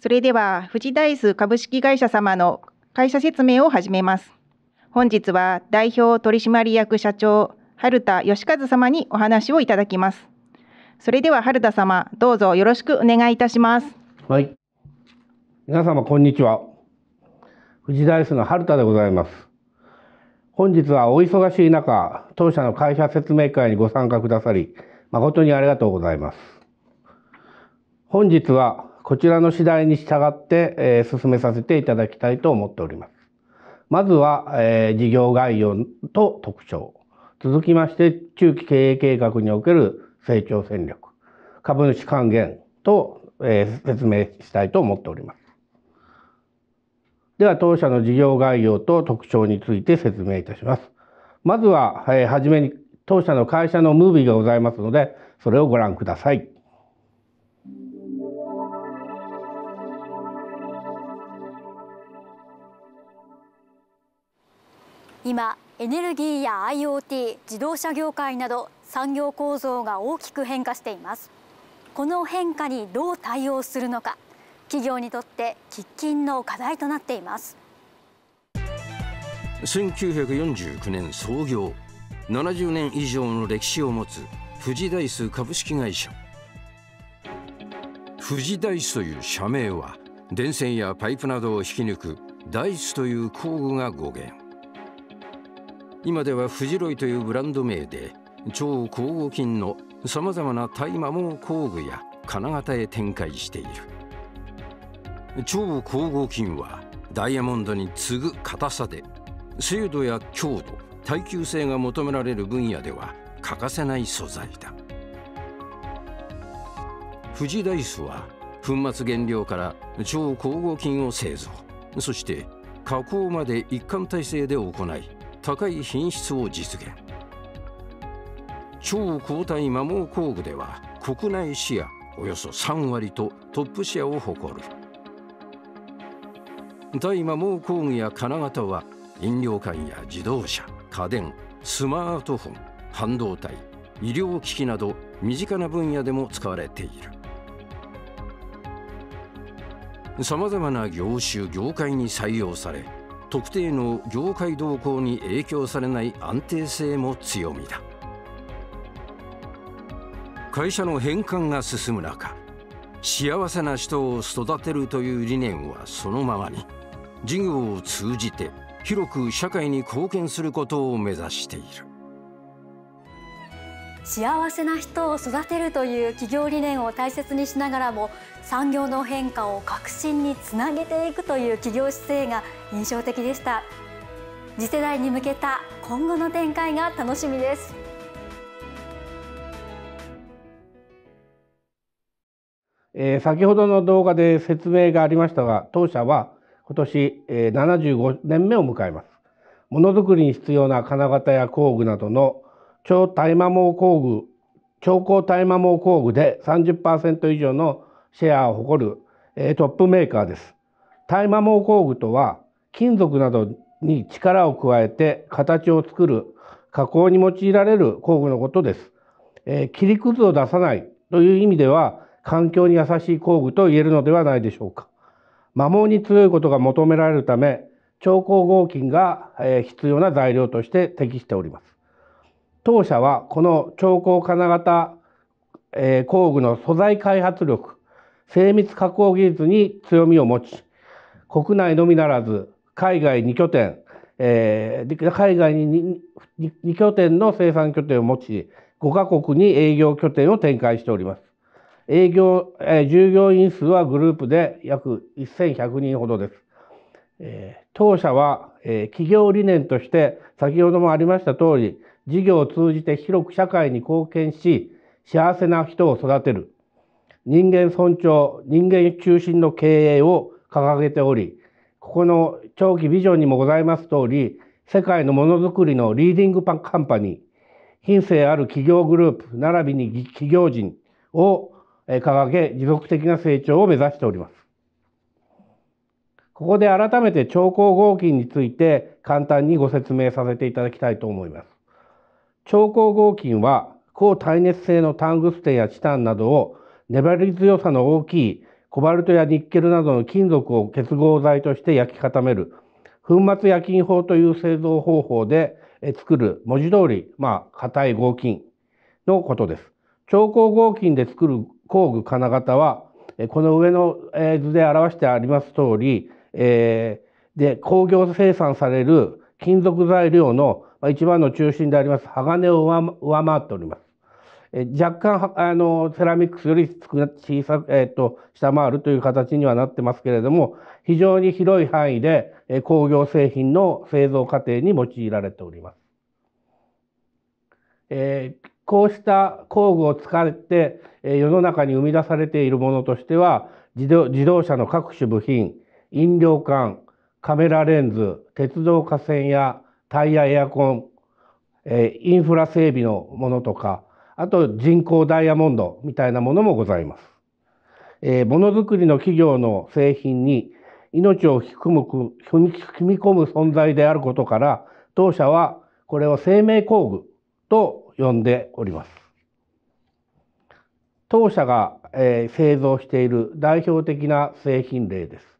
それでは、富士ダイス株式会社様の会社説明を始めます。本日は代表取締役社長、春田義和様にお話をいただきます。それでは春田様、どうぞよろしくお願いいたします。はい。皆様、こんにちは。富士ダイスの春田でございます。本日はお忙しい中、当社の会社説明会にご参加くださり、誠にありがとうございます。本日はこちらの次第に従って、えー、進めさせていただきたいと思っております。まずは、えー、事業概要と特徴。続きまして、中期経営計画における成長戦略、株主還元と、えー、説明したいと思っております。では、当社の事業概要と特徴について説明いたします。まずは、えー、はじめに当社の会社のムービーがございますので、それをご覧ください。今エネルギーや IoT 自動車業界など産業構造が大きく変化していますこの変化にどう対応するのか企業にとって喫緊の課題となっています1949年創業70年以上の歴史を持つ富士ダイス株式会社富士ダイスという社名は電線やパイプなどを引き抜くダイスという工具が語源今ではフジロイというブランド名で超光合金のさまざまな大麻耗工具や金型へ展開している超光合金はダイヤモンドに次ぐ硬さで精度や強度耐久性が求められる分野では欠かせない素材だ富士ダイスは粉末原料から超光合金を製造そして加工まで一貫体制で行い高い品質を実現超抗体摩耗工具では国内シェアおよそ3割とトップシェアを誇る大摩耗工具や金型は飲料缶や自動車家電スマートフォン半導体医療機器など身近な分野でも使われているさまざまな業種業界に採用され特定の業界動向に影響されない安定性も強みだ会社の返還が進む中幸せな人を育てるという理念はそのままに事業を通じて広く社会に貢献することを目指している幸せな人を育てるという企業理念を大切にしながらも産業の変化を革新につなげていくという企業姿勢が印象的でした次世代に向けた今後の展開が楽しみですえ先ほどの動画で説明がありましたが当社は今年、えー、75年目を迎えますものづくりに必要な金型や工具などの超大摩耗工具、超高耐摩耗工具で30%以上のシェアを誇る、えー、トップメーカーです。耐摩耗工具とは金属などに力を加えて形を作る加工に用いられる工具のことです。えー、切りくずを出さないという意味では環境に優しい工具と言えるのではないでしょうか。摩耗に強いことが求められるため、超光合金が必要な材料として適しております。当社はこの超高金型、え工具の素材開発力、精密加工技術に強みを持ち、国内のみならず海外2拠点、えー、海外に 2, 2拠点の生産拠点を持ち、5カ国に営業拠点を展開しております。営業、えー、従業員数はグループで約1100人ほどです。えー、当社は、えー、企業理念として、先ほどもありました通り、事業を通じて広く社会に貢献し、幸せな人を育てる、人間尊重、人間中心の経営を掲げており、ここの長期ビジョンにもございます通り、世界のものづくりのリーディングパンカンパニー、品性ある企業グループ、並びに企業人を掲げ、持続的な成長を目指しております。ここで改めて超高合金について簡単にご説明させていただきたいと思います。超光合金は高耐熱性のタングステンやチタンなどを粘り強さの大きいコバルトやニッケルなどの金属を結合剤として焼き固める粉末夜金法という製造方法で作る文字通り、まあ、硬い合金のことです。超硬合金で作る工具金型は、この上の図で表してあります通り、えー、で、工業生産される金属材料のまあ、一番の中心であります鋼を上回っております。え若干あのセラミックスより小さく、えーと、下回るという形にはなってますけれども非常に広い範囲で、え工業製品の製造過程に用いられております。えー、こうした工具を使って、え世の中に生み出されているものとしては自動自動車の各種部品飲料缶カメラレンズ鉄道架線やタイヤ、エアコン、えインフラ整備のものとか、あと人工ダイヤモンドみたいなものもございます。えものづくりの企業の製品に命を引き込む踏み込む存在であることから、当社はこれを生命工具と呼んでおります。当社が、え製造している代表的な製品例です。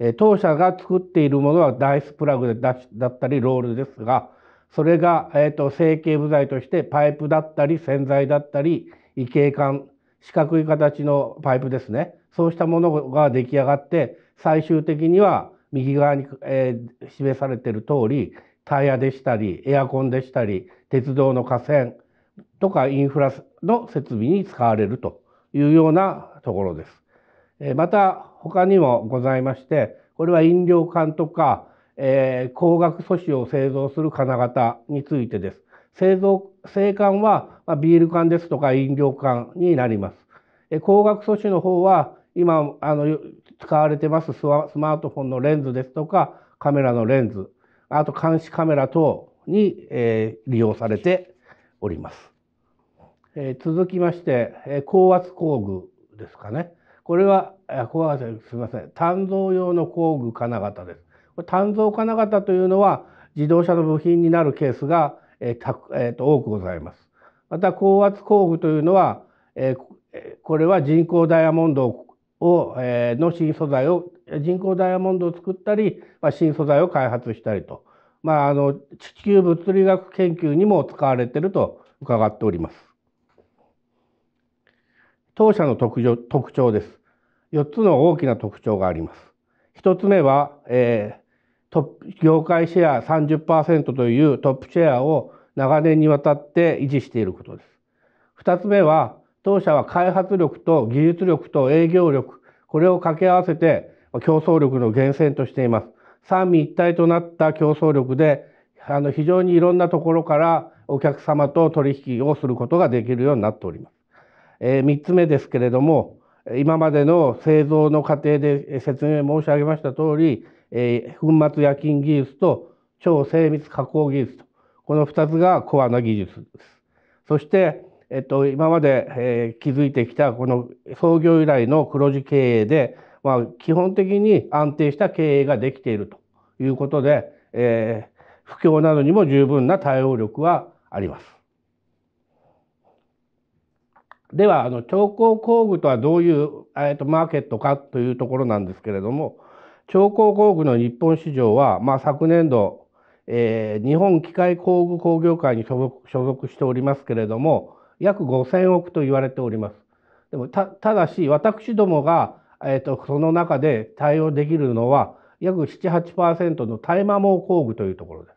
え当社が作っているものはダイスプラグだったりロールですが、それが、えーと、と成形部材としてパイプだったり洗剤だったり異形管四角い形のパイプですねそうしたものが出来上がって最終的には右側に、えー、示されている通りタイヤでしたりエアコンでしたり鉄道の架線とかインフラの設備に使われるというようなところです。また他にもございましてこれは飲料管とか、えー、光学素子を製造する金型についてです製造製管は、まあ、ビール缶ですとか飲料缶になります、えー、光学素子の方は今あの使われてますスマートフォンのレンズですとかカメラのレンズあと監視カメラ等に、えー、利用されております、え続きまして、え高圧工具ですかねこれは、これはすみません。鍛造用の工具金型です。これ鍛造金型というのは自動車の部品になるケースが、えーたえーと、と多くございます。また高圧工具というのは、えー、これは人工ダイヤモンドを、えー、の新素材を人工ダイヤモンドを作ったり、まあ、新素材を開発したりと、まあ、あの地球物理学研究にも使われていると伺っております。当社の特徴特徴です。4つの大きな特徴があります。1つ目は、えー、ト業界シェア30%というトップシェアを長年にわたって維持していることです。2つ目は当社は開発力と技術力と営業力これを掛け合わせて競争力の源泉としています。三位一体となった競争力であの非常にいろんなところからお客様と取引をすることができるようになっております。えー、3つ目ですけれども今までの製造の過程で説明申し上げました通り、えー、粉末夜勤技術と超精密加工技術と、この2つがコアな技術です。そして、えっと、今まで、えー、築いてきたこの創業以来の黒字経営で、まあ、基本的に安定した経営ができているということで、えー、不況などにも十分な対応力はあります。では、あの、調光工具とはどういう、えっと、マーケットかというところなんですけれども、調光工具の日本市場は、まあ、昨年度、えー、日本機械工具工業会に所属しておりますけれども、約5000億と言われております。でもた、ただし、私どもが、えっ、ー、と、その中で対応できるのは、約7、8%の大麻耗工具というところです。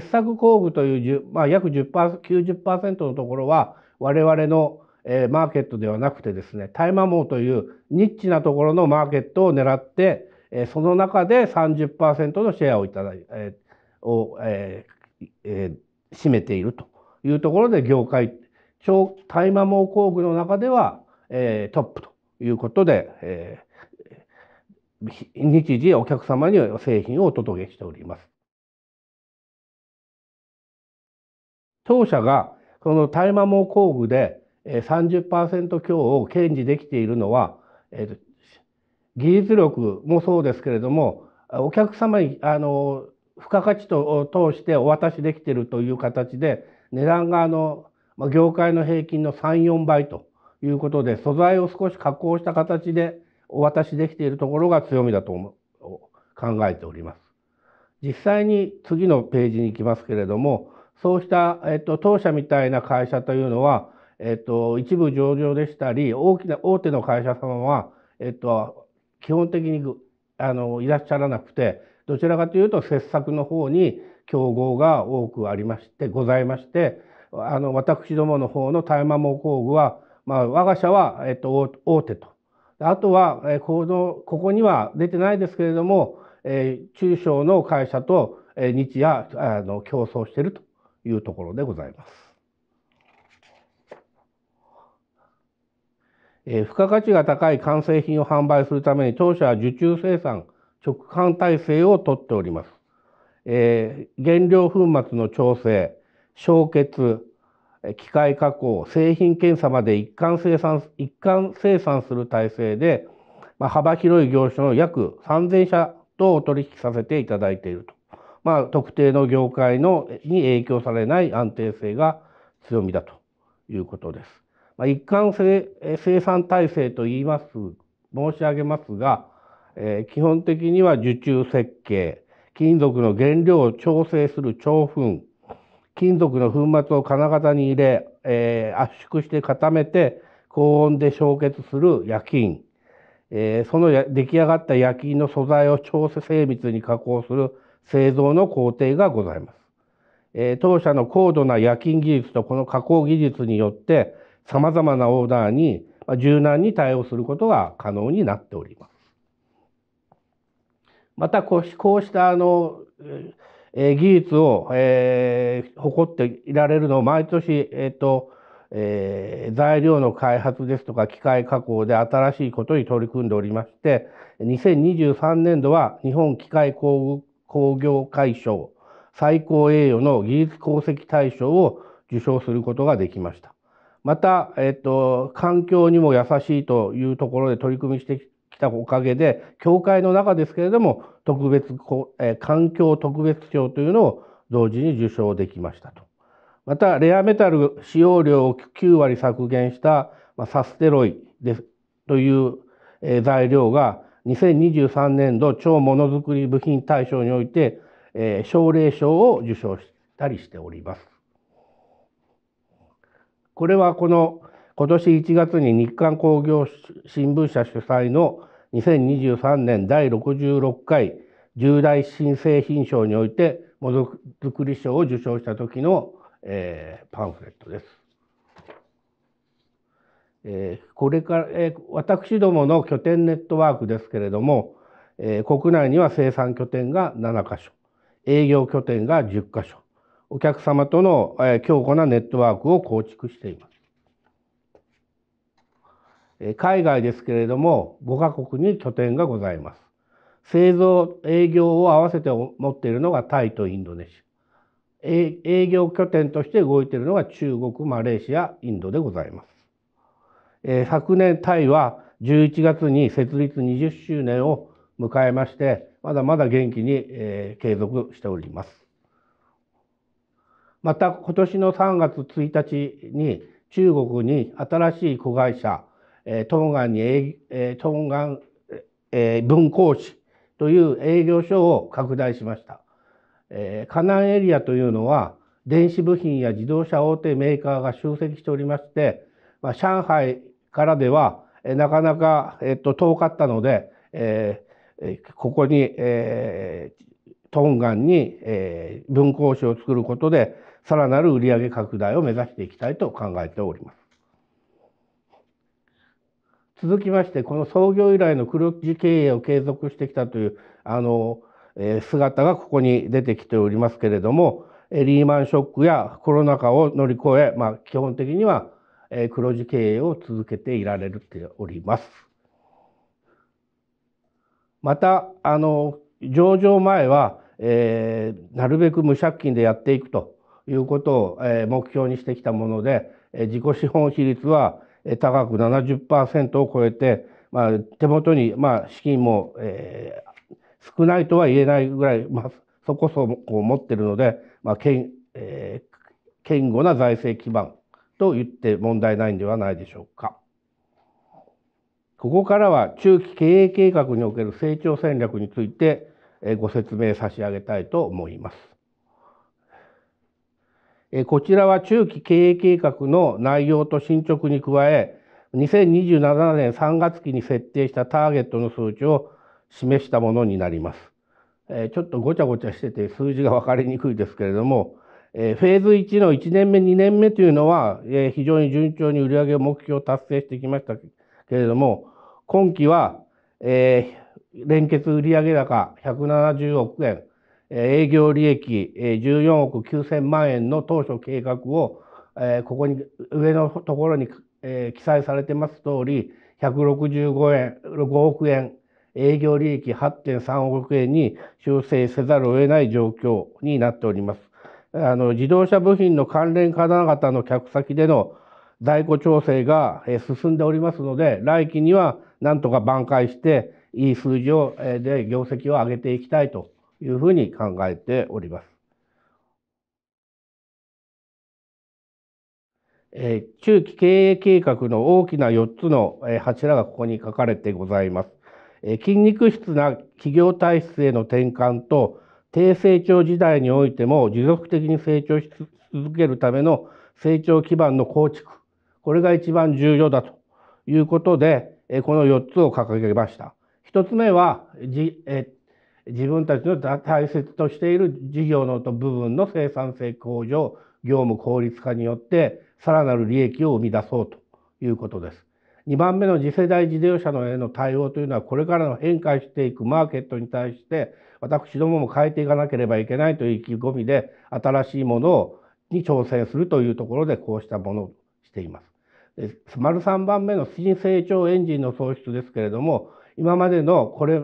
切削工具という、まあ、約10%、90%のところは、我々のえマーケットではなくてですね大麻網というニッチなところのマーケットを狙って、えその中で30%のシェアをいただい、えを、ええー、占めているというところで業界超大麻網工具の中では、えー、トップということで、えー、日時お客様に製品をお届けしております。当社がこの大麻網工具で30%強を堅持できているのは、えー、技術力もそうですけれどもお客様にあの付加価値と通してお渡しできているという形で値段があの業界の平均の34倍ということで素材を少し加工した形でお渡しできているところが強みだと思考えております。実際に次のページに行きますけれどもそうした、えっと、当社みたいな会社というのはえっと、一部上場でしたり、大きな、大手の会社様は、えっと、基本的に、あの、いらっしゃらなくて、どちらかというと、切削の方に競合が多くありまして、ございまして、あの、私どもの方の大麻毛工具は、まあ、我が社は、えっと、大手と。あとは、えこの、ここには出てないですけれども、え中小の会社と、え日夜、あの、競争しているというところでございます。えー、付加価値が高い完成品を販売するために当社は受注生産直販体制をとっております。えー、原料粉末の調整、焼結、機械加工、製品検査まで一貫生産一貫生産する体制で、まあ、幅広い業種の約3000社とお取引させていただいていると。まあ、特定の業界のに影響されない安定性が強みだということです。まあ、一貫性生産体制と言います申し上げますが、えー、基本的には受注設計金属の原料を調整する調粉金属の粉末を金型に入れ、えー、圧縮して固めて高温で焼結する夜勤、えー、その出来上がった夜勤の素材を調整精密に加工する製造の工程がございます。えー、当社の高度な夜勤技術とこの加工技術によってざまなオーダーに柔軟に対応することが可能になっております。またこうこうしたあの、え技術を、え誇っていられるのを毎年、えっとえ材料の開発ですとか機械加工で新しいことに取り組んでおりまして2023年度は日本機械工業会賞最高栄誉の技術功績大賞を受賞することができました。また、えっと、環境にも優しいというところで取り組みしてきたおかげで、協会の中ですけれども、特別、え環境特別賞というのを同時に受賞できましたと。また、レアメタル使用量を9割削減した、サステロイです、という、材料が、2023年度超ものづくり部品大賞において、奨励賞を受賞したりしております。これはこの今年1月に日刊工業新聞社主催の2023年第66回重大新製品賞においてものづくり賞を受賞した時の、えー、パンフレットです。えー、これから、えー、私どもの拠点ネットワークですけれども、えー、国内には生産拠点が7か所営業拠点が10か所お客様との強固なネットワークを構築しています。海外ですけれども5カ国に拠点がございます。製造営業を合わせて持っているのがタイとインドネシア。営業拠点として動いているのが中国、マレーシア、インドでございます。昨年タイは11月に設立20周年を迎えましてまだまだ元気に継続しております。また今年の3月1日に中国に新しい子会社、え東岸に、え東岸、えー、分校市という営業所を拡大しました。え河南エリアというのは電子部品や自動車大手メーカーが集積しておりまして、まあ、上海からでは、えなかなか、えっと遠かったので、えー、ここに、えー、トンガンに、えー、分校市を作ることでさらなる売上拡大を目指していきたいと考えております。続きまして、この創業以来の黒字経営を継続してきたという、あの、え姿がここに出てきておりますけれども、リーマンショックやコロナ禍を乗り越え、まあ、基本的には黒字経営を続けていられております。また、あの、上場前は、えー、なるべく無借金でやっていくということを目標にしてきたもので、自己資本比率は高く70%を超えて、まあ、手元に、まあ、資金も、えー、少ないとは言えないぐらい、まあ、そこそこ持ってるので、まあ健えー、堅固な財政基盤と言って問題ないんではないでしょうか。ここからは中期経営計画における成長戦略についてご説明差し上げたいと思います。こちらは中期経営計画の内容と進捗に加え、2027年3月期に設定したターゲットの数値を示したものになります。ちょっとごちゃごちゃしてて数字が分かりにくいですけれども、フェーズ1の1年目、2年目というのは、非常に順調に売上目標を達成してきましたけれども、今期は、連結売上高170億円、営業利益14億9000万円の当初計画を、ここに上のところに、記載されてます通り165円5億円営業利益8.3億円に修正せざるを得ない状況になっております。あの自動車部品の関連方々の客先での在庫調整が進んでおりますので来期にはなんとか挽回していい数字をで業績を上げていきたいというふうに考えております。えー、中期経営計画の大きな4つの、え柱がここに書かれてございます。えー、筋肉質な企業体質への転換と低成長時代においても持続的に成長し続けるための成長基盤の構築これが一番重要だということで、えこの4つを掲げました。1つ目はじ、え自分たちの大切としている事業の部分の生産性向上業務効率化によってさらなる利益を生み出そうということです。2番目の次世代自動車のへの対応というのはこれからの変化していくマーケットに対して私どもも変えていかなければいけないという意気込みで新しいものに挑戦するというところでこうしたものをしています。丸3番目の新成長エンジンの創出ですけれども今までのこれ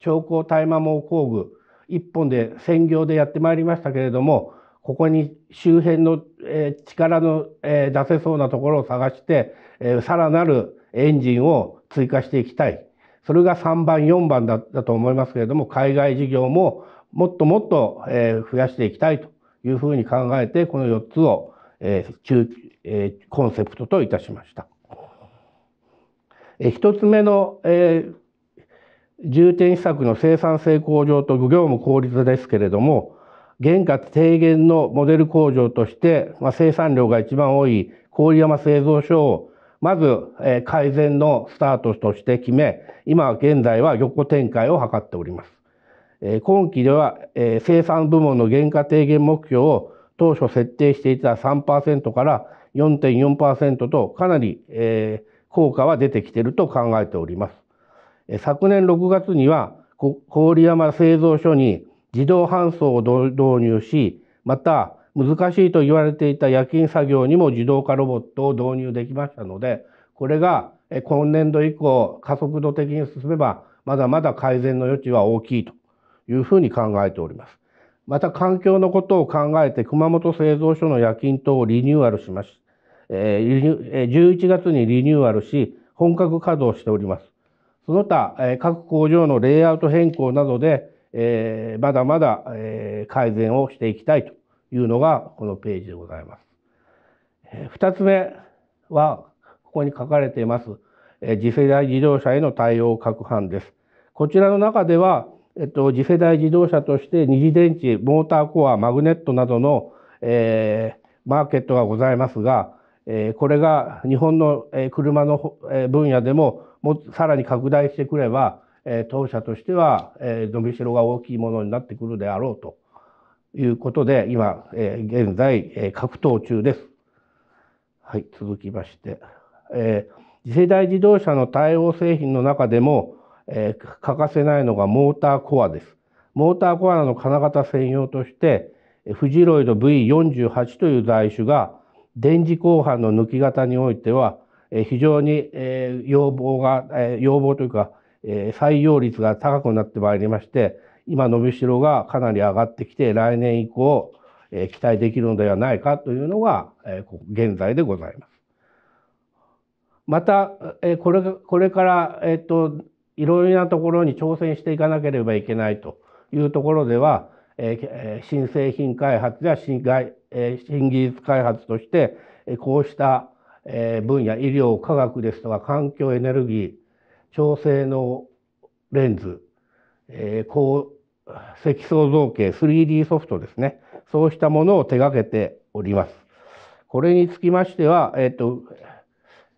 調光大麻毛工具一本で専業でやってまいりましたけれどもここに周辺の、え力の、え出せそうなところを探して、えさらなるエンジンを追加していきたいそれが3番4番だだと思いますけれども海外事業ももっともっと、え増やしていきたいというふうに考えてこの4つを、え中えコンセプトといたしました。え1つ目の、え重点施策の生産性向上と業務効率ですけれども、原価低減のモデル工場として、まあ、生産量が一番多い郡山製造所を、まず、えー、改善のスタートとして決め、今現在は横展開を図っております。えー、今期では、えー、生産部門の原価低減目標を当初設定していた3%から4.4%とかなり、えー、効果は出てきていると考えております。昨年6月には郡山製造所に自動搬送を導入し、また難しいと言われていた夜勤作業にも自動化ロボットを導入できましたので、これが今年度以降加速度的に進めば、まだまだ改善の余地は大きいというふうに考えております。また環境のことを考えて熊本製造所の夜勤等をリニューアルしまし、11月にリニューアルし、本格稼働しております。その他、え各工場のレイアウト変更などで、えまだまだ、え改善をしていきたいというのがこのページでございます。え2つ目は、ここに書かれています、え次世代自動車への対応各班です。こちらの中では、えっと、次世代自動車として二次電池、モーターコア、マグネットなどの、えー、マーケットがございますが、えー、これが日本の車の分野でももさらに拡大してくれば、えー、当社としては、えー、伸びしろが大きいものになってくるであろうということで、今、えー、現在、えー、格闘中です。はい、続きまして、えー、次世代自動車の対応製品の中でも、えー、欠かせないのがモーターコアです。モーターコアの金型専用として、フジロイド V48 という台種が電磁鋼板の抜き型においては非常に要望が、要望というか、採用率が高くなってまいりまして、今、伸びしろがかなり上がってきて、来年以降、期待できるのではないかというのが、現在でございます。また、これこれから、えっと、いろいろなところに挑戦していかなければいけないというところでは、新製品開発や新新技術開発として、こうしたえ分野医療科学ですとか環境エネルギー調整のレンズ、え高積層造形 3D ソフトですねそうしたものを手がけております。これにつきましては、えっと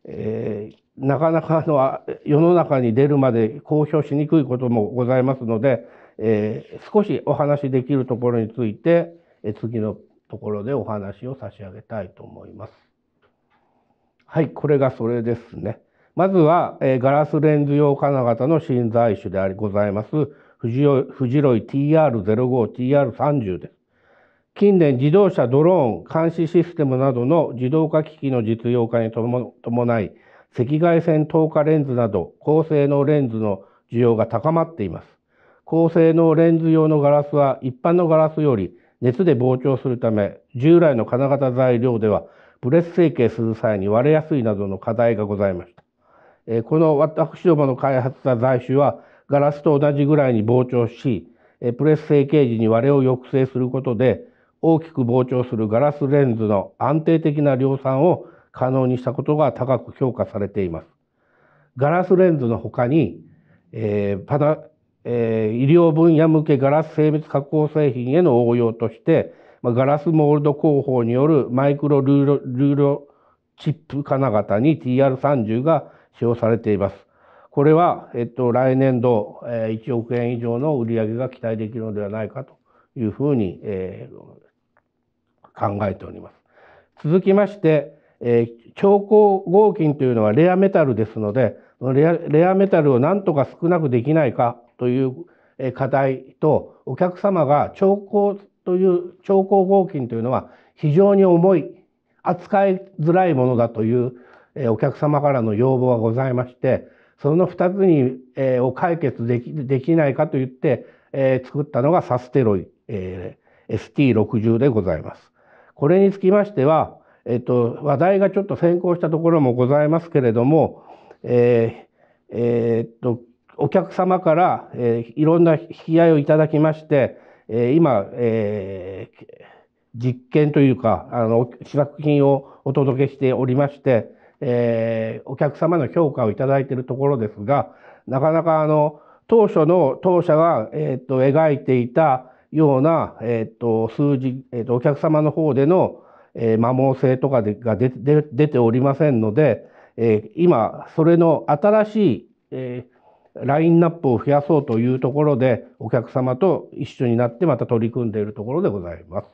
えー、なかなかの世の中に出るまで公表しにくいこともございますので、えー、少しお話しできるところについて、え次のところでお話を差し上げたいと思います。はい、これがそれですね。まずは、えー、ガラスレンズ用金型の新材種でありございます、フジフジロイ TR05、TR30 です。近年、自動車、ドローン、監視システムなどの自動化機器の実用化に伴い、赤外線透過レンズなど高性能レンズの需要が高まっています。高性能レンズ用のガラスは一般のガラスより熱で膨張するため、従来の金型材料ではブレス成形する際に割れやすいなどの課題がございました。えこの私どもの開発した材種はガラスと同じぐらいに膨張し、えプレス成形時に割れを抑制することで大きく膨張するガラスレンズの安定的な量産を可能にしたことが高く評価されています。ガラスレンズの他に、えー、パナえー、医療分野向けガラス精密加工製品への応用としてまあ、ガラスモールド工法によるマイクロルーロルーロチップ金型に TR30 が使用されています。これは、えっと、来年度、え1億円以上の売り上げが期待できるのではないかというふうに、えー、考えております。続きまして、えー、超光合金というのはレアメタルですのでレアレアメタルをなんとか少なくできないかという課題とお客様が超光という超硬合金というのは非常に重い扱いづらいものだという、えお客様からの要望がございましてその2つに、えを解決できできないかといって、え作ったのがサステロイ、え ST60 でございます。これにつきましては、えっと、話題がちょっと先行したところもございますけれども、えーえー、っとお客様から、えー、いろんな引き合いをいただきまして、えー、今、えー、実験というか、あの、試作品をお届けしておりまして、えー、お客様の評価をいただいているところですが、なかなかあの、当初の当社が、えっと描いていたような、えっと数字、えっとお客様の方での、えー、摩耗性とかでが出ておりませんので、えー、今それの新しい、えー、ラインナップを増やそうというところで、お客様と一緒になってまた取り組んでいるところでございます。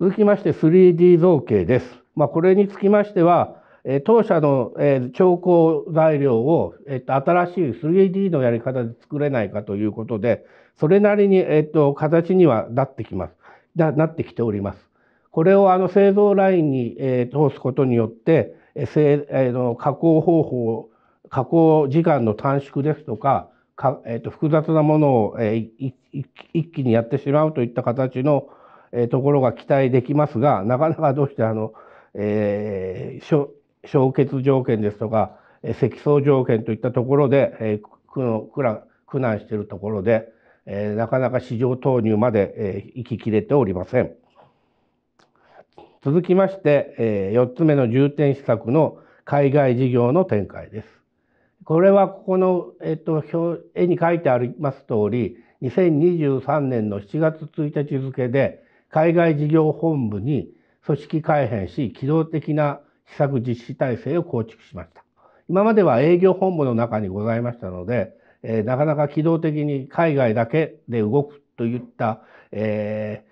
続きまして 3D 造形です。まあ、これにつきましては、え当社の、え調光材料を、えっと、新しい 3D のやり方で作れないかということで、それなりに、えっと、形にはなってきます。ななってきております。これをあの製造ラインに、え通すことによって、えー、の加工方法を加工時間の短縮ですとか、かえー、と複雑なものを、えー、一気にやってしまうといった形の、えー、ところが期待できますが、なかなかどうしてあの、えー、消欠条件ですとか、積層条件といったところで、えー、苦難しているところで、えー、なかなか市場投入まで、えー、行ききれておりません。続きまして、えー、4つ目の重点施策の海外事業の展開です。これはここの、えっと、表絵に書いてあります通り、2023年の7月1日付で、海外事業本部に組織改編し、機動的な施策実施体制を構築しました。今までは営業本部の中にございましたので、えー、なかなか機動的に海外だけで動くといった、え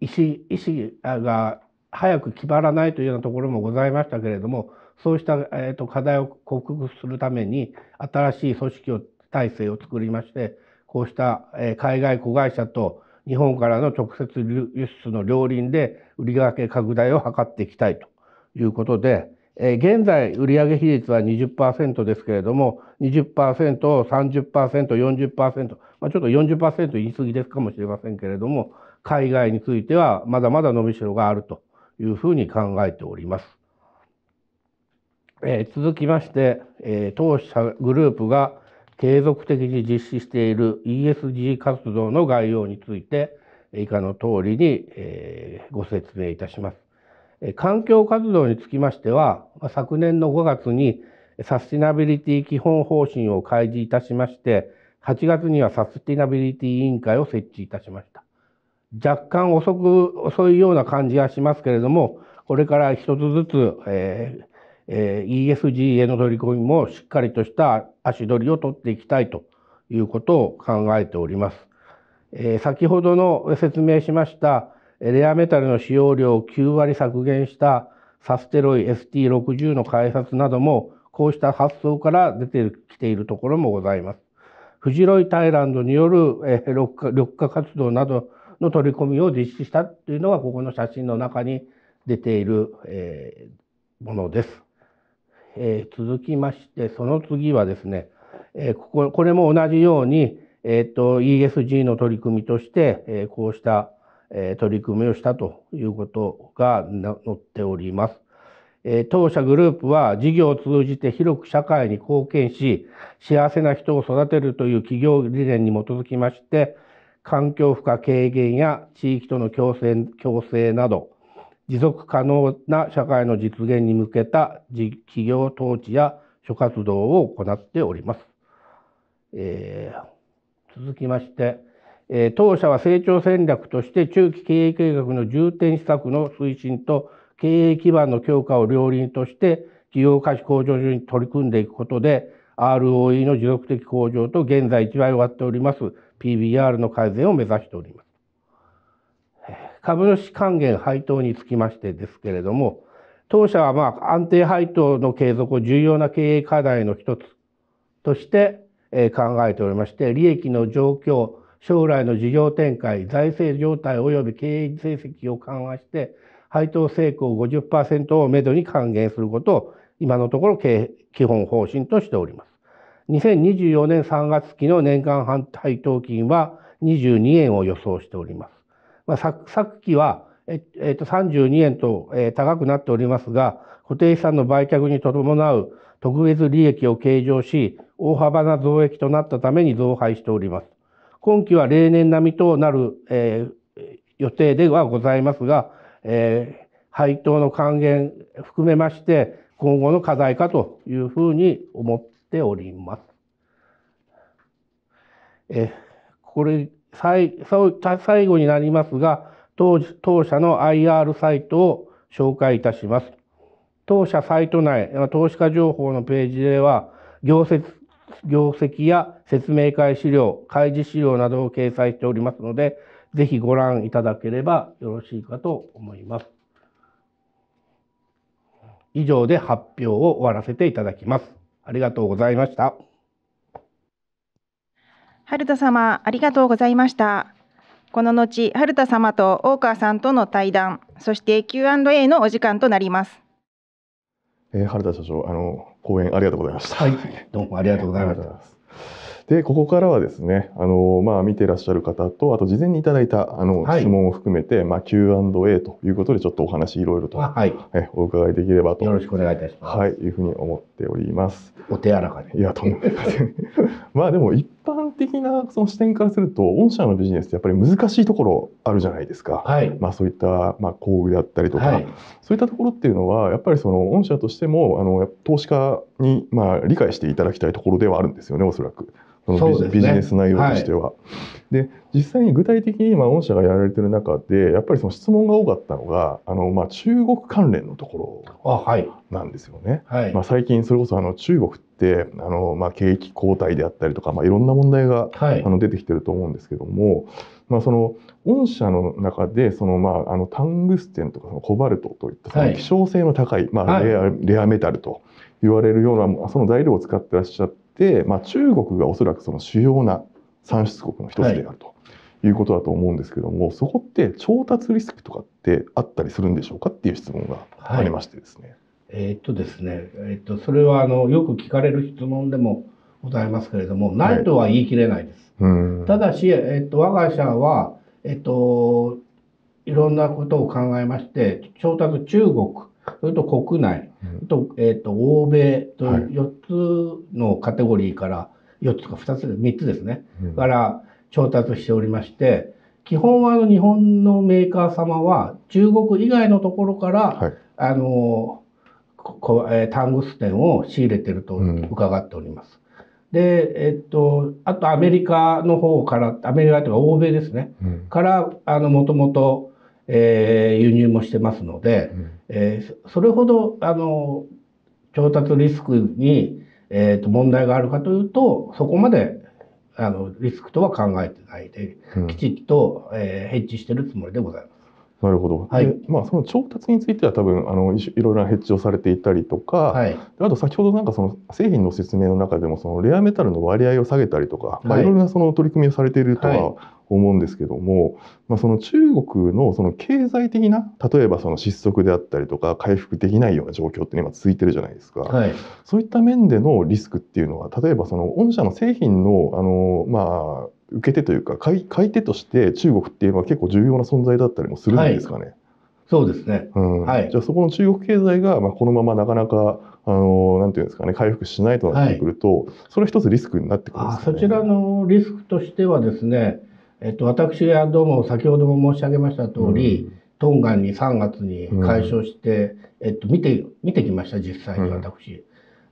ー、意思意思が早く決まらないというようなところもございましたけれどもそうした、えーと、課題を克服するために新しい組織を体制を作りましてこうした、えー、海外子会社と日本からの直接輸出の両輪で売上拡大を図っていきたいということで、え現在売上比率は20%ですけれども20%を 30%40%、まあ、ちょっと40%言い過ぎですかもしれませんけれども海外についてはまだまだ伸びしろがあるというふうに考えております。えー、続きまして、えー、当社グループが継続的に実施している ESG 活動の概要について以下の通りに、えー、ご説明いたします。環境活動につきましては昨年の5月にサスティナビリティ基本方針を開示いたしまして8月にはサスティナビリティ委員会を設置いたしました若干遅く遅いような感じがしますけれどもこれから一つずつ、えー、えー、ESG への取り組みもしっかりとした足取りを取っていきたいということを考えております。えー、先ほどの説明しましたレアメタルの使用量を9割削減したサステロイ ST60 の開発などもこうした発想から出てきているところもございます。フジロイタイランドによる、えー、緑化緑化活動などの取り組みを実施したというのがここの写真の中に出ている、えー、ものです。えー、続きまして、その次はですね、えー、こここれも同じように、えーと、ESG の取り組みとして、えー、こうした、えー、取り組みをしたということが載っております。えー、当社グループは事業を通じて広く社会に貢献し、幸せな人を育てるという企業理念に基づきまして、環境負荷軽減や地域との共生共生など、持続可能な社会の実現に向けた企業統治や諸活動を行っております。えー、続きまして、えー、当社は成長戦略として中期経営計画の重点施策の推進と経営基盤の強化を両輪として企業価値向上に取り組んでいくことで ROE の持続的向上と現在一番弱っております PBR の改善を目指しております。株主還元配当につきましてですけれども、当社はまあ安定配当の継続を重要な経営課題の一つとして考えておりまして、利益の状況、将来の事業展開、財政状態及び経営成績を緩和して、配当成功50%をめどに還元することを今のところ基本方針としております。2024年3月期の年間配当金は22円を予想しております。まあ、昨期は、ええと32円と、え高くなっておりますが、固定資産の売却に伴う特別利益を計上し、大幅な増益となったために増配しております。今期は例年並みとなる、えー、予定ではございますが、えー、配当の還元含めまして、今後の課題かというふうに思っております。えこれ最最後になりますが当当社の IR サイトを紹介いたします。当社サイト内、投資家情報のページでは業績、業績や説明会資料、開示資料などを掲載しておりますので、ぜひご覧いただければよろしいかと思います。以上で発表を終わらせていただきます。ありがとうございました。春田様、ありがとうございました。この後、春田様と大川さんとの対談、そして Q&A のお時間となります。えー、春田所長、あの講演ありがとうございました。はい、どうもありがとうございます。でここからはですね、あのまあ、見てらっしゃる方と、あと事前にいただいたあの、はい、質問を含めて、まあ、Q&A ということで、ちょっとお話いろいろと、はい、えお伺いできればと。よろしくお願いいたします。はい、いうふうに思っております。お手柔らかでいや、とんでもない。まあでも、一般的なその視点からすると御社のビジネスってやっぱり難しいところあるじゃないですか、はい、まあ、そういった、まあ、工具であったりとか、はい、そういったところっていうのはやっぱりその御社としてもあの投資家に、まあ、理解していただきたいところではあるんですよねおそらく。そのビね、ビジネス内容としては。はい、で実際に具体的に今御社がやられてる中でやっぱりその質問が多かったのがあの、まあ、中国関連のところなんですよね。はい、まあ、最近それこそあの中国って、あのまあ、景気後退であったりとか、まあ、いろんな問題が、はい、あの出てきてると思うんですけども、まあ、その御社の中でその、まあ、あのタングステンとかそのコバルトといったその希少性の高い、はい、まあ、レアレアメタルと言われるようなその材料を使ってらっしゃって、まあ、中国がおそらくその主要な産出国の一つであると。いうことだと思うんですけども、そこって調達リスクとかってあったりするんでしょうかっていう質問がありましてですね。えー、っとですね、えー、っと、それはあのよく聞かれる質問でもございますけれども、ないとは言い切れないです。はい、ただし、えー、っと、我が社は、えっと、いろんなことを考えまして、調達中国、それと国内、うん、と、えっと、欧米と4つのカテゴリーから、4つか2つ、3つですね、うん、から調達しておりまして、基本は日本のメーカー様は中国以外のところから、はい、あの、こ、えタングステンを仕入れてると伺っております。うん、で、えっと、あとアメリカの方から、アメリカというか欧米ですね、うん、から、あの、もともと、えー、輸入もしてますので、うん、えー、それほど、あの、調達リスクに、えー、と問題があるかというと、そこまであのリスクとは考えてないで、きちっと、えー、ヘッジしてるつもりでございます。なるほど、はい、まあ、その調達については多分あのいろいろなヘッジをされていたりとか、はい、あと先ほどなんかその製品の説明の中でもそのレアメタルの割合を下げたりとか、はいまあ、いろいろなその取り組みをされているとは思うんですけども、まあ、その中国のその経済的な例えばその失速であったりとか回復できないような状況って今続いてるじゃないですか、そういった面でのリスクっていうのは例えばその御社の製品のあの、まあ受け手というか買い買い手として中国っていうのは結構重要な存在だったりもするんですかね。はい、そうですね、うんはい、じゃあそこの中国経済が、まあ、このままなかなかあのなんていうんですかね回復しないとなってくると、はい、それ一つリスクになってくるんですか、ね、そちらのリスクとしてはですね、えっと、私はどうも先ほども申し上げました通り、うん、トンガンに3月に解消して、うん、えっと、見て見てきました実際に私。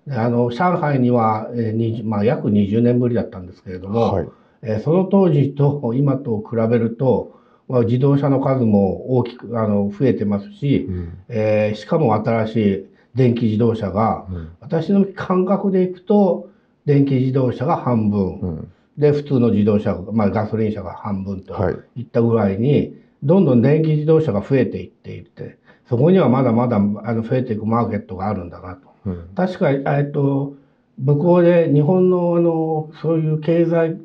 うん、あの上海には、えーにまあ、約20年ぶりだったんですけれども、はいえその当時と 今と比べると、まあ、自動車の数も大きくあの増えてますし、うん、えー、しかも新しい電気自動車が、うん、私の感覚でいくと電気自動車が半分、うん、で普通の自動車、まあ、ガソリン車が半分といったぐらいに、はい、どんどん電気自動車が増えていっていてそこにはまだまだあの増えていくマーケットがあるんだなと。確かえっと向こうで日本のあのそういう経済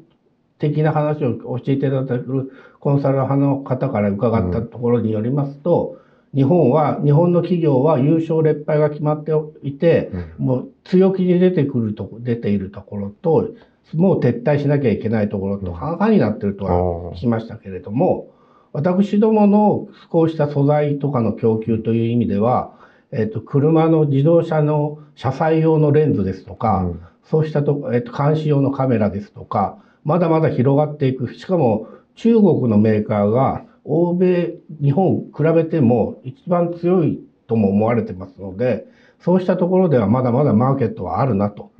的な話を教えていただくコンサル派の方から伺ったところによりますと、うん、日本は、日本の企業は優勝劣敗が決まっていて、うん、もう強気に出てくると、出ているところと、もう撤退しなきゃいけないところと半々になってるとは聞きましたけれども、私どものこうした素材とかの供給という意味では、えっと、車の自動車の車載用のレンズですとか、うん、そうしたと、えっと、監視用のカメラですとか、まだまだ広がっていく。しかも中国のメーカーが欧米、日本比べても一番強いとも思われてますので、そうしたところではまだまだマーケットはあるなと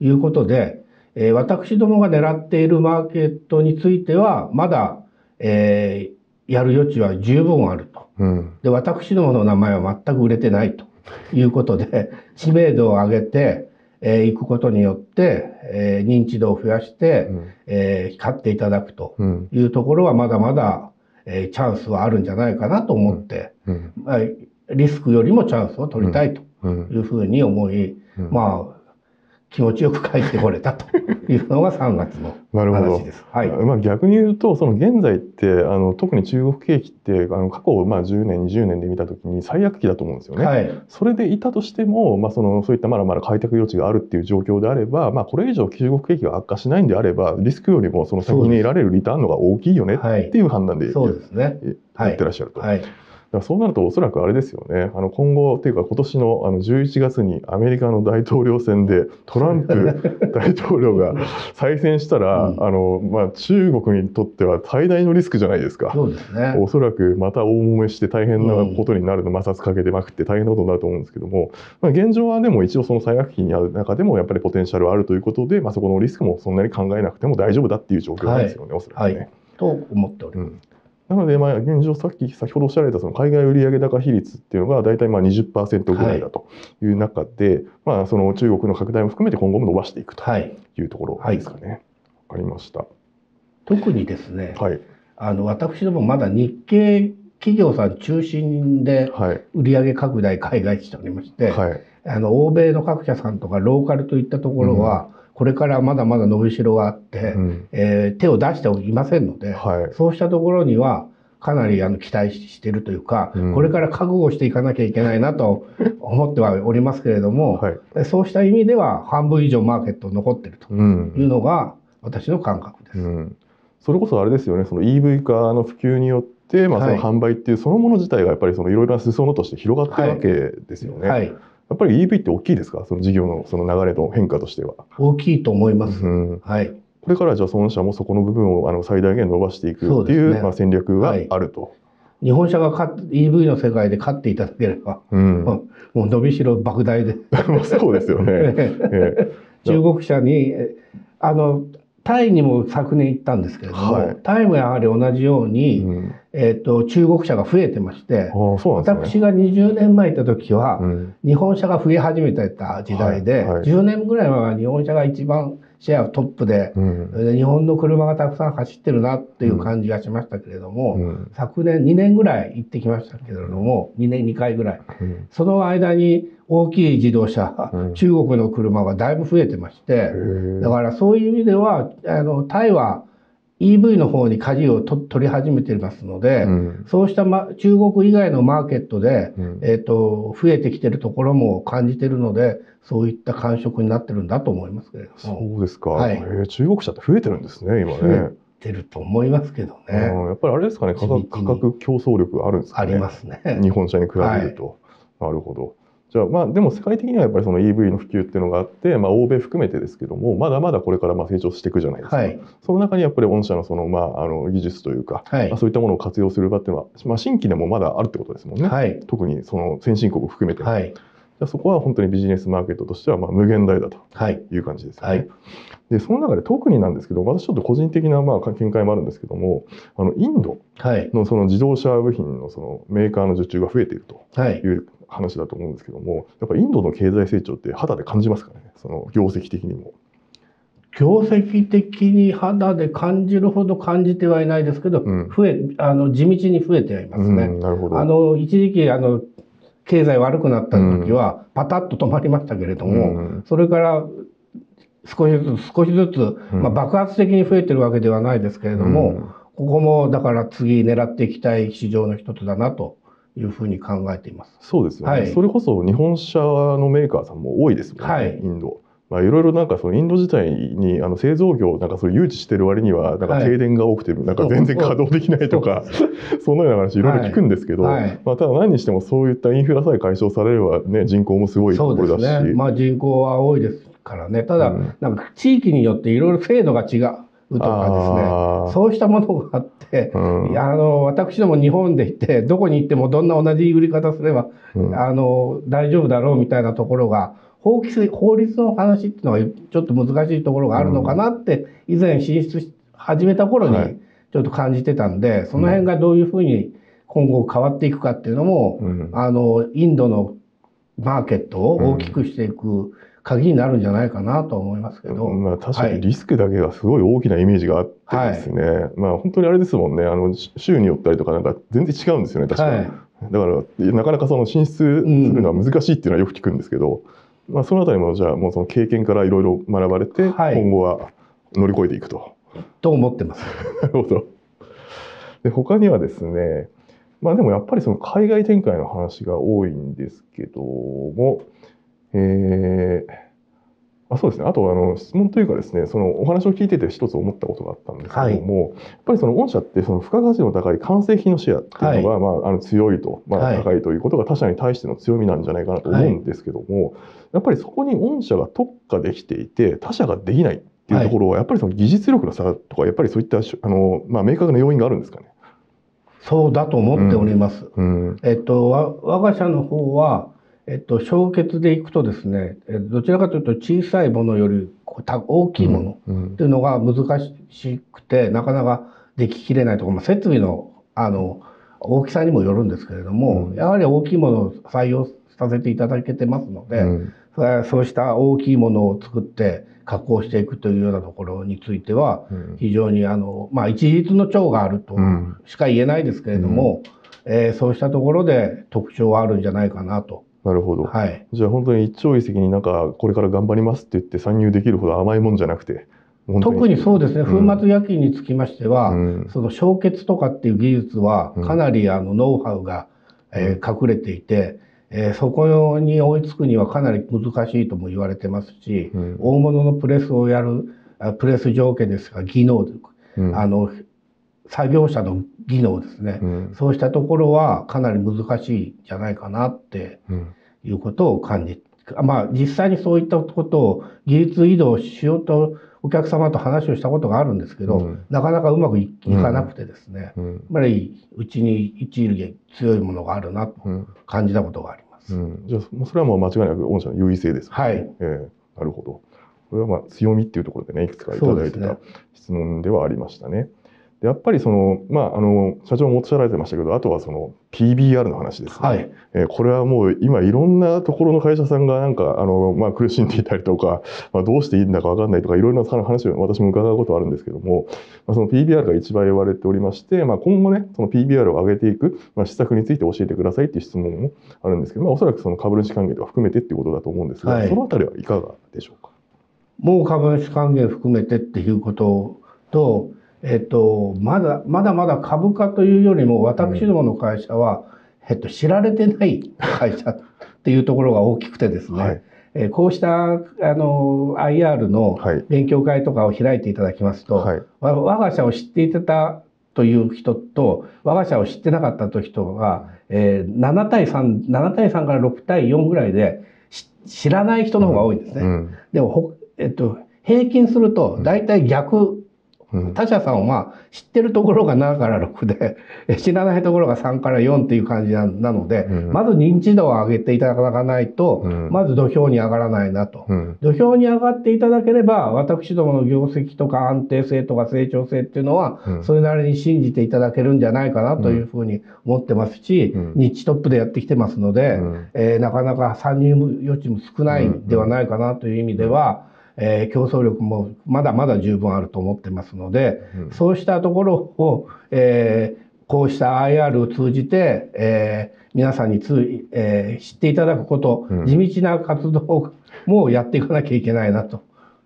いうことで、うん、えー、私どもが狙っているマーケットについては、まだ、えー、やる余地は十分あると、うん、で、私どもの名前は全く売れてないということで、知名度を上げて、えー、行くことによって、えー、認知度を増やして、うん、えー、光っていただくというところはまだまだ、えー、チャンスはあるんじゃないかなと思って、うん、うん、まあ、リスクよりもチャンスを取りたいというふうに思い、うん、まあ気持ちよく帰ってこれたと いうのが3月の話です。はいまあ、逆に言うとその現在ってあの特に中国景気ってあの過去、まあ、10年20年で見た時に最悪期だと思うんですよね。はい、それでいたとしても、まあ、そのそういったまだまだ開拓余地があるっていう状況であれば、まあ、これ以上中国景気が悪化しないんであればリスクよりもその先に得られるリターンのが大きいよねっていう判断で、そうですね、やってらっしゃると。はいだからそうなるとおそらくあれですよねあの今後というか今年のあの11月にアメリカの大統領選でトランプ 大統領が再選したら、うん、あのまあ、中国にとっては最大のリスクじゃないですかそうですねおそらくまた大揉めして大変なことになるの、摩擦かけてまくって大変なことになると思うんですけども、まあ、現状はでも一応その最悪期にある中でもやっぱりポテンシャルはあるということで、まあ、そこのリスクもそんなに考えなくても大丈夫だっていう状況なんですよね、はい、おそらくね。はいと思っております、うん、なので、まあ、現状、さっき先ほどおっしゃられたその海外売上高比率っていうのが大体まあ20%ぐらいだという中で、はい、まあ、その中国の拡大も含めて今後も伸ばしていくというところですかね。わ、はい、かりました特にですね、はい、あの私どもまだ日系企業さん中心で売上拡大海外しておりまして、はい、あの欧米の各社さんとかローカルといったところは、うんこれからまだまだ伸びしろがあって、うん、えー、手を出しておりませんので、はい、そうしたところにはかなりあの期待してるというか、うん、これから覚悟していかなきゃいけないなと思ってはおりますけれども、はい、そうした意味では半分以上マーケット残ってるというのが私の感覚です。うん、それこそあれですよねその EV 化の普及によってまあ、その販売っていうそのもの自体がやっぱりいろいろな裾野として広がってるわけですよね。はい、はいやっぱり EV って大きいですかその事業のその流れの変化としては。大きいと思います。うん、はい。これからじゃあ御者もそこの部分をあの最大限伸ばしていくっていう、ね、まあ、戦略があると。はい、日本車が勝 EV の世界で勝っていただければ、うん、もう伸びしろ莫大で。そうですよね。えー、中国車にあのタイにも昨年行ったんですけれども、はい、タイもやはり同じように、うん、えっ、ー、と、中国車が増えてまして、ね、私が20年前行った時は、うん、日本車が増え始めてた時代で、はいはい、10年ぐらい前は日本車が一番シェアトップで、うん、日本の車がたくさん走ってるなっていう感じがしましたけれども、うん、昨年2年ぐらい行ってきましたけれども、2年2回ぐらい、その間に大きい自動車、中国の車がだいぶ増えてまして、だからそういう意味では、あの、タイは、EV の方に舵を取り始めていますので、うん、そうした、ま、中国以外のマーケットで、うん、えーと、増えてきてるところも感じてるので、そういった感触になってるんだと思いますけれども。そうですか、はい、え中国車って増えてるんですね、今ね。てると思いますけどね。やっぱりあれですかね、価格競争力あるんですか、ね、ありますね。日本車に比べると。はい、なるほど。じゃあまあでも世界的にはやっぱりその EV の普及っていうのがあって、まあ、欧米含めてですけどもまだまだこれからまあ成長していくじゃないですか、はい、その中にやっぱり御社のその,、まあ、あの技術というか、はい、まあ、そういったものを活用する場っていうのは、まあ、新規でもまだあるってことですもんね、はい、特にその先進国含めて、はい、そこは本当にビジネスマーケットとしてはまあ無限大だという感じですね。はいはい、でその中で特になんですけど私ちょっと個人的なまあ見解もあるんですけどもあのインドのその自動車部品のそのメーカーの受注が増えているという話だと思うんですけどもやっぱインドの経済成長って肌で感じますかねその業績的にも。業績的に肌で感じるほど感じてはいないですけど、うん、増えあの地道に増えてはいますね。うん、なるほどあの一時期あの経済悪くなった時はパタッと止まりましたけれども、うん、それから少しずつ少しずつ、まあ、爆発的に増えてるわけではないですけれども、ここもだから次狙っていきたい市場の一つだなというふうに考えています。そうですよね、はい、それこそ日本車のメーカーさんも多いですもんね、はい、インド。まあ、いろいろなんかそのインド自体にあの製造業なんかそう誘致してる割にはなんか停電が多くてなんか全然稼働できないとか、はい、そのような話いろいろ聞くんですけど、はいはい、まあ、ただ何にしてもそういったインフラさえ解消されれば、ね、人口もすごいところだし、ね、まあ、人口は多いですからねただ、なんか地域によっていろいろ制度が違うとかですね、そうしたものがあって、うん、あの私ども日本でいてどこに行ってもどんな同じ売り方すれば、うん、あの大丈夫だろうみたいなところが法規法律の話っていうのはちょっと難しいところがあるのかなって、以前進出し始めた頃にちょっと感じてたんで、はい、その辺がどういうふうに今後変わっていくかっていうのも、あのインドのマーケットを大きくしていく、鍵になるんじゃないかなと思いますけど、まあ、確かにリスクだけがすごい大きなイメージがあってですね、はい、まあ、本当にあれですもんねあの州によったりとかなんか全然違うんですよね確か、はい、だからなかなかその進出するのは難しいっていうのはよく聞くんですけど、うん、まあ、そのあたりもじゃあもうその経験からいろいろ学ばれて、今後は乗り越えていくと。と思ってます。なるほどで他にはですねまあでもやっぱりその海外展開の話が多いんですけどもえあそうですね。あとあの質問というかですね、そのお話を聞いてて一つ思ったことがあったんですけども、はい、やっぱりその御社ってその付加価値の高い完成品のシェアっていうのが、はい、まああの強いと、まあ、高いということが他社に対しての強みなんじゃないかなと思うんですけども、はい、やっぱりそこに御社が特化できていて他社ができないっていうところは、やっぱりその技術力の差とかやっぱりそういったあのまあ明確な要因があるんですかね。そうだと思っております。うんうん、えっと我が社の方はえっと、小結でいくとですね、どちらかというと小さいものより大きいものっていうのが難しくて、なかなかでききれないとか、まあ、設備のあの大きさにもよるんですけれども、うん、やはり大きいものを採用させていただけてますので、うん、そうした大きいものを作って加工していくというようなところについては、非常にあの、まあ、一律の長があるとしか言えないですけれども、うん、えー、そうしたところで特徴はあるんじゃないかなと。なるほど、はい、じゃあ本当に一朝一夕になんかこれから頑張りますって言って参入できるほど甘いもんじゃなくて特にそうですね、うん、粉末焼きにつきましては、うん、その焼結とかっていう技術はかなりあのノウハウが、うん、えー、隠れていて、えー、そこに追いつくにはかなり難しいとも言われてますし、大物のプレスをやるプレス条件ですが技能、あの作業者の技能ですね、うん、そうしたところはかなり難しいんじゃないかなっていうことを感じ、まあ実際にそういったことを技術移動しようとお客様と話をしたことがあるんですけど、うん、なかなかうまくいかなくてですね、やっぱりうちに一流強いものがあるなと感じたことがあります。じゃあそれはもう間違いなく御社の優位性です、ね、はいえー、なるほどこれはまあ強みっていうところでねいくつか頂いてた質問ではありましたね。でやっぱりその、まあ、あの社長もおっしゃられてましたけどあとはその PBR の話ですね、はい、えこれはもう今いろんなところの会社さんがなんかあの、まあ、苦しんでいたりとか、まあ、どうしていいんだか分かんないとかいろいろな話を私も伺うことはあるんですけども、まあ、その PBR が一番言われておりまして、まあ、今後ねその PBR を上げていく、まあ、施策について教えてくださいっていう質問もあるんですけど、まあ、おそらくその株主還元とか含めてっていうことだと思うんですが、はい、そのあたりはいかがでしょうかもう株主還元含めてっていうこととえっと、まだ、まだまだ株価というよりも、私どもの会社は、えっと、知られてない会社っていうところが大きくてですね、はい、えこうしたあの IR の勉強会とかを開いていただきますと、はい、我が社を知っていたという人と我が社を知ってなかったという人が、えー、7対37対3から6対4ぐらいで知らない人の方が多いんですね。うんうん、でもえっと、平均するとたい逆他社さんをまあ知ってるところが7から6で 知らないところが3から4っていう感じなので、まず認知度を上げていただかないと、まず土俵に上がらないなと、土俵に上がっていただければ私どもの業績とか安定性とか成長性っていうのはそれなりに信じていただけるんじゃないかなというふうに思ってますし、ニッチトップでやってきてますので、えなかなか参入余地も少ないんではないかなという意味では。えー、競争力もまだまだ十分あると思ってますので、うん、そうしたところを、えー、こうした IR を通じて、えー、皆さんにつ、えー、知っていただくこと、うん、地道な活動もやっていかなきゃいけないなと。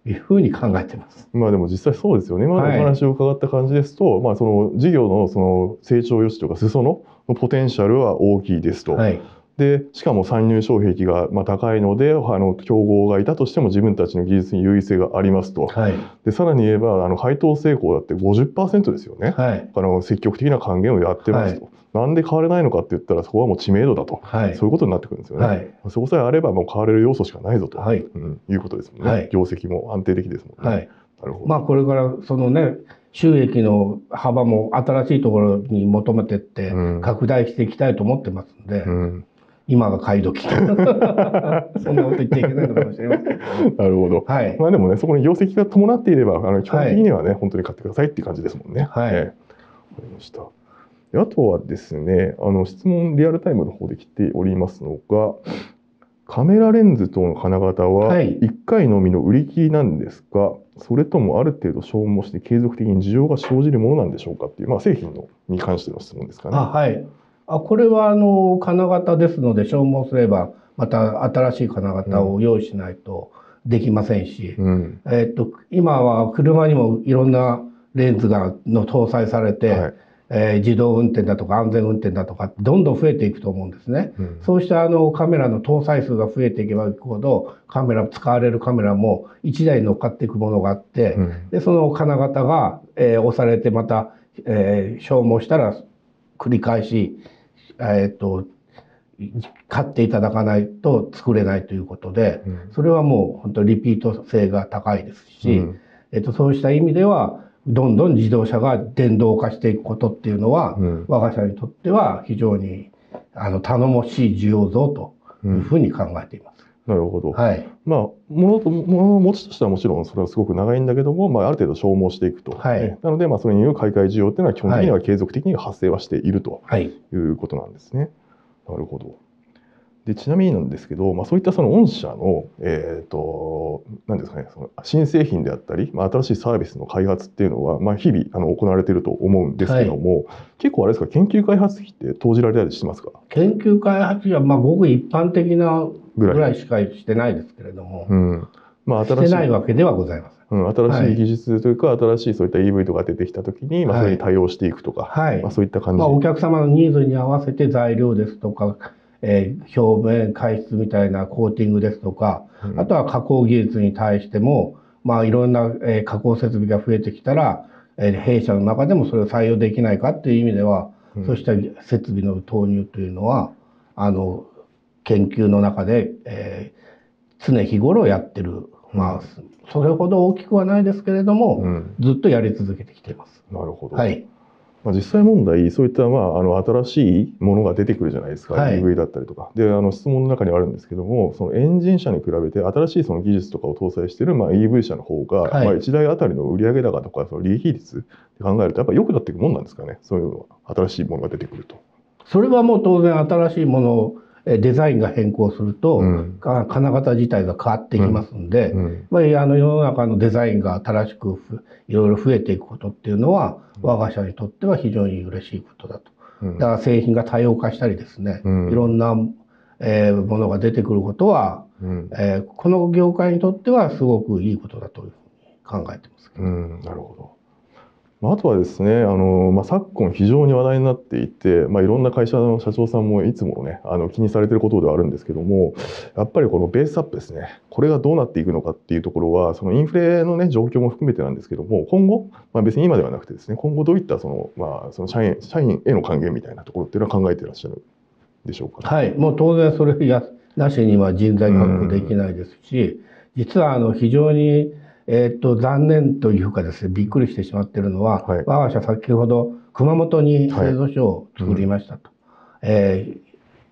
いうふうに考えてます。まあでも実際そうですよね。今のお話を伺った感じですと、はい、まあその事業のその成長余地とか裾野のポテンシャルは大きいですと。はい、で、しかも参入障壁がま高いので、あの競合がいたとしても自分たちの技術に優位性がありますと。はい、で、さらに言えば、あの配当成功だって50%ですよね。はい、あの積極的な還元をやってますと。はいなんで変われないのかって言ったらそこはもう知名度だと、はい、そういうことになってくるんですよね、はい、そこさえあればもう変われる要素しかないぞと、はいうん、いうことですもんね、業績も安定的ですもんね。なるほどまあ、これからそのね収益の幅も新しいところに求めてって拡大していきたいと思ってますんで。うんうん今が買い時 そんなこと言っちゃいけないのかもしれませんなるほど。はい。まあでもね、そこに業績が伴っていれば、あの基本的にはね、はい、本当に買ってくださいっていう感じですもんね。はい。わ、かりました。あとはですね、あの質問リアルタイムの方で来ておりますのが、カメラレンズ等の金型は1回のみの売り切りなんですか、はい、それともある程度消耗して継続的に需要が生じるものなんでしょうかっていう、まあ、製品のに関しての質問ですかね。はい、あこれはあの金型ですので消耗すればまた新しい金型を用意しないとできませんし、うん、えー、っと今は車にもいろんなレンズがの搭載されて、はい、えー、自動運転だとか安全運転だとかどんどん増えていくと思うんですね、うん、そうしたあのカメラの搭載数が増えていけばいくほどカメラ使われるカメラも1台乗っかっていくものがあって、うん、でその金型が、えー、押されてまた、え消耗したら繰り返しえっ、ー、と、買っていただかないと作れないということで、うん、それはもう本当リピート性が高いですし、うん、えっ、ー、と、そうした意味では、どんどん自動車が電動化していくことっていうのは、うん、我が社にとっては非常にあの頼もしい需要増というふうに考えています。なるほど。はい。まあ、ものと、もの持ちとしてはもちろんそれはすごく長いんだけども、まあ、ある程度消耗していくと。はい。なので、まあ、それによる買い替え需要っていうのは基本的には継続的に発生はしているということなんですね。はい、なるほど。でちなみになんですけど、まあ、そういったその御社の、えーと、なんですか、ね、その新製品であったり、まあ、新しいサービスの開発っていうのは、まあ、日々あの行われていると思うんですけども、はい、結構あれですか研究開発費って投じられたりしますか研究開発費はまあごく一般的なぐらいしかしてないですけれども、うんまあ、新しいしてないわけではございません。うん、新しい技術というか、はい、新しいそういった EV とか出てきた時に、まあ、それに対応していくとか、はい、まあ、そういった感じ、まあ、お客様のニーズに合わせて材料ですとか、えー、表面改質みたいなコーティングですとか、うん、あとは加工技術に対しても、まあ、いろんな、えー、加工設備が増えてきたら、えー、弊社の中でもそれを採用できないかっていう意味では、うん、そうした設備の投入というのはあの研究の中で、えー、常日頃やってる、まあ、それほど大きくはないですけれども、うん、ずっとやり続けてきています。なるほど、はいまあ、実際問題そういった、まあ、あの新しいものが出てくるじゃないですか、はい、EV だったりとかであの質問の中にあるんですけどもそのエンジン車に比べて新しいその技術とかを搭載している、まあ、EV 車の方が、はい、まあ、1台あたりの売上高とかその利益率って考えるとやっぱ良くなっていくもんなんですかねそういう新しいものが出てくると。それはもう当然新しいものデザインが変更すると、うん、金型自体が変わってきますんで、うんまあ、あの世の中のデザインが新しくいろいろ増えていくことっていうのは、我が社にとっては非常に嬉しいことだと。だから製品が多様化したりですね、いろんな、えー、ものが出てくることは、うん、えー、この業界にとってはすごくいいことだというふうに考えてますけど。なるほどあとはですね、あのまあ、昨今非常に話題になっていて、まあ、いろんな会社の社長さんもいつもね、あの気にされてることではあるんですけども、やっぱりこのベースアップですね、これがどうなっていくのかっていうところは、そのインフレのね、状況も含めてなんですけども、今後、まあ、別に今ではなくてですね、今後どういったその、まあ、その社員社員への還元みたいなところっていうのは考えていらっしゃるでしょうか、ね、はい、もう当然それやなしには人材確保できないですし、実はあの非常に、えっ、と、残念というかですね、びっくりしてしまっているのは、はい、我が社先ほど熊本に製造所を作りましたと。はいうん、えー、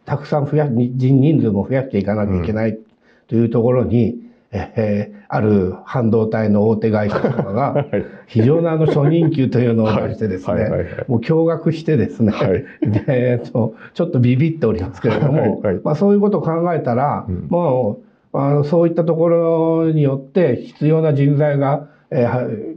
たくさん増や人人数も増やしていかなきゃいけない、というところに、えー、ある半導体の大手会社とかが、非常なあの初任給というのを出してですね、もう驚愕してですね、はい、でちょっとビビっておりますけれども、はいはい、まあ、そういうことを考えたら、うん、もうあのそういったところによって必要な人材が、えー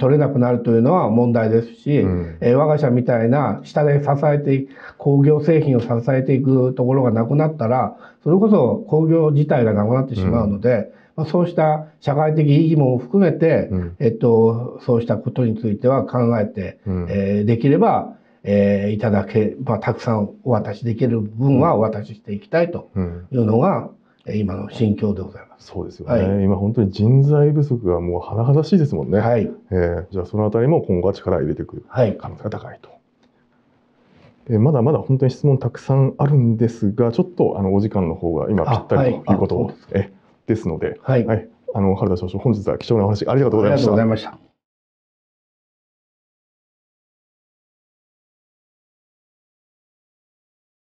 取れなくなるというのは問題ですし、うん、え我が社みたいな下で支えて工業製品を支えていくところがなくなったらそれこそ工業自体がなくなってしまうので、うん、まあ、そうした社会的意義も含めて、うん、えっと、そうしたことについては考えて、うん、えー、できれば、えー、いただけ、まあ、たくさんお渡しできる分はお渡ししていきたいというのが、今の心境でございます。そうですよね、はい、今本当に人材不足がもう甚だしいですもんね。はい、えー、じゃあそのあたりも今後は力を入れてくる可能性が高いと。はい、えー、まだまだ本当に質問たくさんあるんですが、ちょっとあのお時間の方が今ぴったりということ、はい、えですので、はい、はい、あの原田少長本日は貴重なお話ありがとうございました。